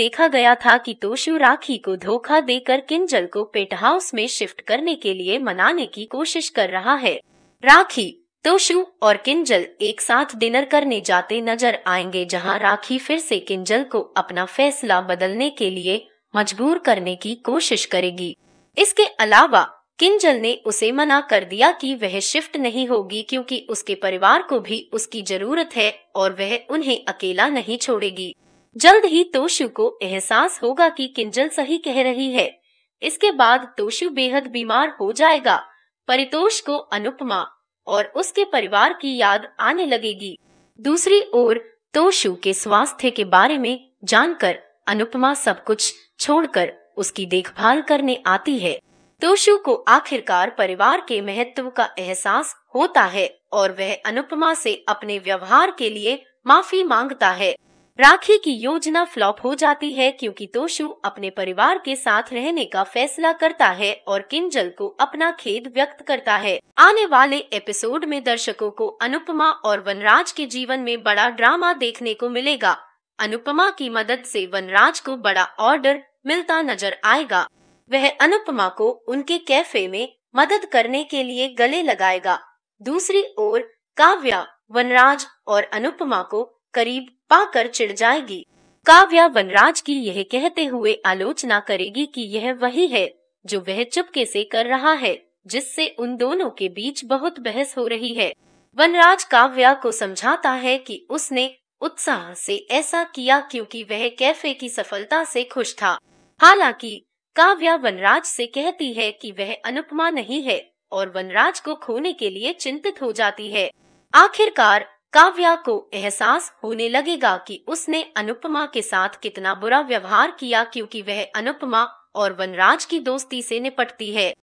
देखा गया था कि तोशु राखी को धोखा देकर किंजल को पेट हाउस में शिफ्ट करने के लिए मनाने की कोशिश कर रहा है राखी तोशु और किंजल एक साथ डिनर करने जाते नजर आएंगे जहां राखी फिर से किंजल को अपना फैसला बदलने के लिए मजबूर करने की कोशिश करेगी इसके अलावा किंजल ने उसे मना कर दिया कि वह शिफ्ट नहीं होगी क्योंकि उसके परिवार को भी उसकी जरूरत है और वह उन्हें अकेला नहीं छोड़ेगी जल्द ही तोशु को एहसास होगा कि किंजल सही कह रही है इसके बाद तोशु बेहद बीमार हो जाएगा परितोष को अनुपमा और उसके परिवार की याद आने लगेगी दूसरी ओर तोशु के स्वास्थ्य के बारे में जानकर अनुपमा सब कुछ छोड़कर उसकी देखभाल करने आती है तोशु को आखिरकार परिवार के महत्व का एहसास होता है और वह अनुपमा से अपने व्यवहार के लिए माफी मांगता है राखी की योजना फ्लॉप हो जाती है क्योंकि तोशु अपने परिवार के साथ रहने का फैसला करता है और किंजल को अपना खेद व्यक्त करता है आने वाले एपिसोड में दर्शकों को अनुपमा और वनराज के जीवन में बड़ा ड्रामा देखने को मिलेगा अनुपमा की मदद से वनराज को बड़ा ऑर्डर मिलता नजर आएगा वह अनुपमा को उनके कैफे में मदद करने के लिए गले लगाएगा दूसरी ओर काव्या वनराज और अनुपमा को करीब पाकर चिढ़ जाएगी काव्या वनराज की यह कहते हुए आलोचना करेगी कि यह वही है जो वह चुपके से कर रहा है जिससे उन दोनों के बीच बहुत बहस हो रही है वनराज काव्या को समझाता है कि उसने उत्साह से ऐसा किया क्योंकि वह कैफे की सफलता से खुश था हालांकि काव्या वनराज से कहती है कि वह अनुपमा नहीं है और वनराज को खोने के लिए चिंतित हो जाती है आखिरकार काव्या को एहसास होने लगेगा कि उसने अनुपमा के साथ कितना बुरा व्यवहार किया क्योंकि वह अनुपमा और वनराज की दोस्ती से निपटती है